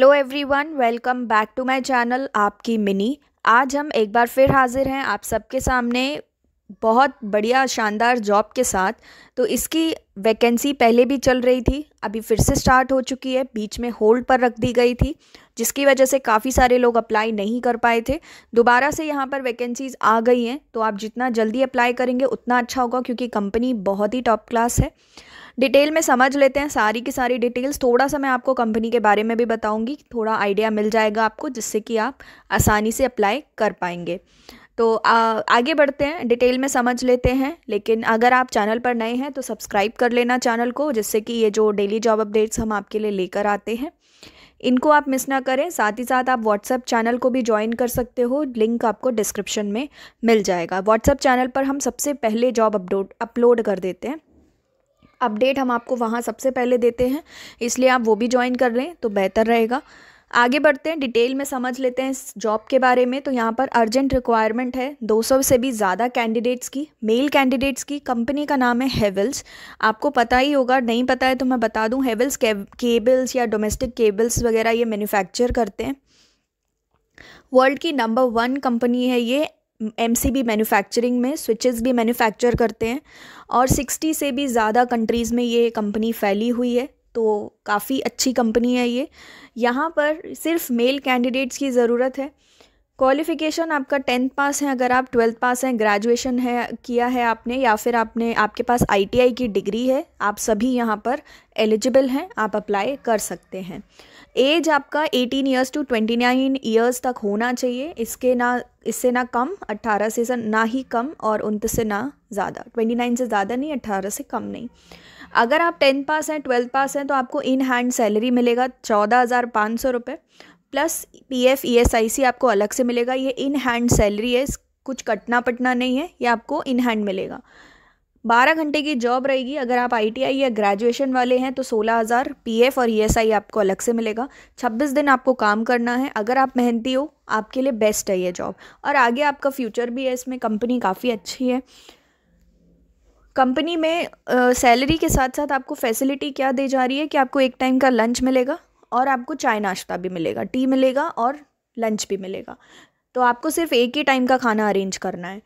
hello everyone welcome back to my channel आपकी मिनी आज हम एक बार फिर हाजिर हैं आप सबके सामने बहुत बढ़िया शानदार जॉब के साथ तो इसकी वैकेंसी पहले भी चल रही थी अभी फिर से स्टार्ट हो चुकी है बीच में होल्ड पर रख दी गई थी जिसकी वजह से काफ़ी सारे लोग अप्लाई नहीं कर पाए थे दोबारा से यहाँ पर वैकेंसीज़ आ गई हैं तो आप जितना जल्दी अप्लाई करेंगे उतना अच्छा होगा क्योंकि कंपनी बहुत ही टॉप क्लास है डिटेल में समझ लेते हैं सारी की सारी डिटेल्स थोड़ा सा मैं आपको कंपनी के बारे में भी बताऊंगी थोड़ा आइडिया मिल जाएगा आपको जिससे कि आप आसानी से अप्लाई कर पाएंगे तो आ, आगे बढ़ते हैं डिटेल में समझ लेते हैं लेकिन अगर आप चैनल पर नए हैं तो सब्सक्राइब कर लेना चैनल को जिससे कि ये जो डेली जॉब अपडेट्स हम आपके लिए लेकर आते हैं इनको आप मिस ना करें साथ ही साथ आप व्हाट्सएप चैनल को भी ज्वाइन कर सकते हो लिंक आपको डिस्क्रिप्शन में मिल जाएगा व्हाट्सएप चैनल पर हम सबसे पहले जॉब अपलोड अपलोड कर देते हैं अपडेट हम आपको वहाँ सबसे पहले देते हैं इसलिए आप वो भी ज्वाइन कर लें तो बेहतर रहेगा आगे बढ़ते हैं डिटेल में समझ लेते हैं इस जॉब के बारे में तो यहाँ पर अर्जेंट रिक्वायरमेंट है 200 से भी ज़्यादा कैंडिडेट्स की मेल कैंडिडेट्स की कंपनी का नाम है हेवल्स आपको पता ही होगा नहीं पता है तो मैं बता दूँ हेवल्स केबल्स या डोमेस्टिक केबल्स वगैरह ये मैन्युफैक्चर करते हैं वर्ल्ड की नंबर वन कंपनी है ये एम सी बी मैन्युफैक्चरिंग में स्विचेस भी मैन्युफैक्चर करते हैं और सिक्सटी से भी ज़्यादा कंट्रीज़ में ये कंपनी फैली हुई है तो काफ़ी अच्छी कंपनी है ये यहाँ पर सिर्फ मेल कैंडिडेट्स की ज़रूरत है क्वालिफ़िकेशन आपका टेंथ पास है अगर आप ट्वेल्थ पास हैं ग्रेजुएशन है किया है आपने या फिर आपने आपके पास आईटीआई की डिग्री है आप सभी यहाँ पर एलिजिबल हैं आप अप्लाई कर सकते हैं एज आपका 18 इयर्स टू 29 इयर्स तक होना चाहिए इसके ना इससे ना कम 18 से ना ही कम और उनतीस से ना ज़्यादा 29 से ज़्यादा नहीं 18 से कम नहीं अगर आप टेंथ पास हैं ट्वेल्थ पास हैं तो आपको इन हैंड सैलरी मिलेगा चौदह हज़ार पाँच सौ रुपये plus P F E S I C आपको अलग से मिलेगा ये इन हैंड सैलरी है कुछ कटना पटना नहीं है ये आपको इन हैंड मिलेगा बारह घंटे की जॉब रहेगी अगर आप आईटीआई या ग्रेजुएशन वाले हैं तो सोलह हज़ार पी और ईएसआई e आपको अलग से मिलेगा छब्बीस दिन आपको काम करना है अगर आप मेहनती हो आपके लिए बेस्ट है ये जॉब और आगे आपका फ्यूचर भी है इसमें कंपनी काफ़ी अच्छी है कंपनी में सैलरी के साथ साथ आपको फैसिलिटी क्या दे जा रही है कि आपको एक टाइम का लंच मिलेगा और आपको चाय नाश्ता भी मिलेगा टी मिलेगा और लंच भी मिलेगा तो आपको सिर्फ एक ही टाइम का खाना अरेंज करना है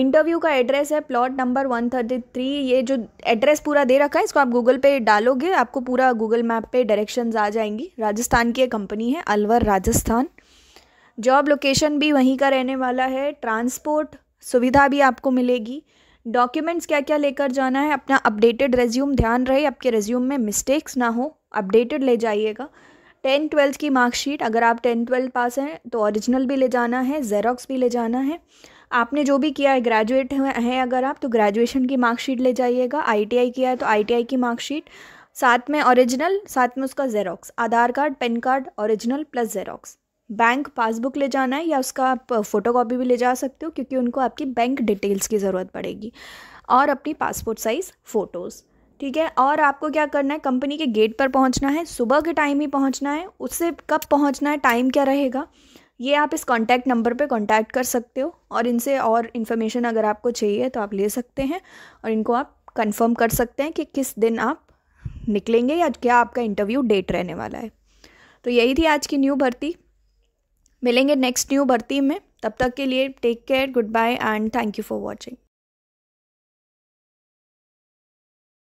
इंटरव्यू का एड्रेस है plot number one thirty three ये जो एड्रेस पूरा दे रखा है इसको आप गूगल पे डालोगे आपको पूरा गूगल मैप पे डायरेक्शंस आ जाएंगी राजस्थान की एक कंपनी है अलवर राजस्थान जॉब लोकेशन भी वहीं का रहने वाला है ट्रांसपोर्ट सुविधा भी आपको मिलेगी डॉक्यूमेंट्स क्या क्या लेकर जाना है अपना अपडेटेड रेज्यूम ध्यान रहे आपके रेज्यूम में मिस्टेक्स ना हो अपडेटेड ले जाइएगा टेन ट्वेल्थ की मार्कशीट अगर आप टेन ट्वेल्थ पास हैं तो ओरिजिनल भी ले जाना है जेरोक्स भी ले जाना है आपने जो भी किया है ग्रेजुएट हैं अगर आप तो ग्रेजुएशन की मार्कशीट ले जाइएगा आईटीआई किया है तो आईटीआई की मार्कशीट साथ में ओरिजिनल साथ में उसका xerox Aadhaar card PAN card original plus xerox bank passbook ले जाना है या उसका आप फ़ोटो कॉपी भी ले जा सकते हो क्योंकि उनको आपकी बैंक डिटेल्स की ज़रूरत पड़ेगी और अपनी पासपोर्ट साइज़ फ़ोटोज़ ठीक है और आपको क्या करना है कंपनी के गेट पर पहुंचना है सुबह के टाइम ही पहुंचना है उससे कब पहुंचना है टाइम क्या रहेगा ये आप इस कॉन्टैक्ट नंबर पे कॉन्टैक्ट कर सकते हो और इनसे और इन्फॉर्मेशन अगर आपको चाहिए तो आप ले सकते हैं और इनको आप कंफर्म कर सकते हैं कि किस दिन आप निकलेंगे या क्या आपका इंटरव्यू डेट रहने वाला है तो यही थी आज की न्यू भर्ती मिलेंगे नेक्स्ट न्यू भर्ती में तब तक के लिए take care goodbye and thank you for watching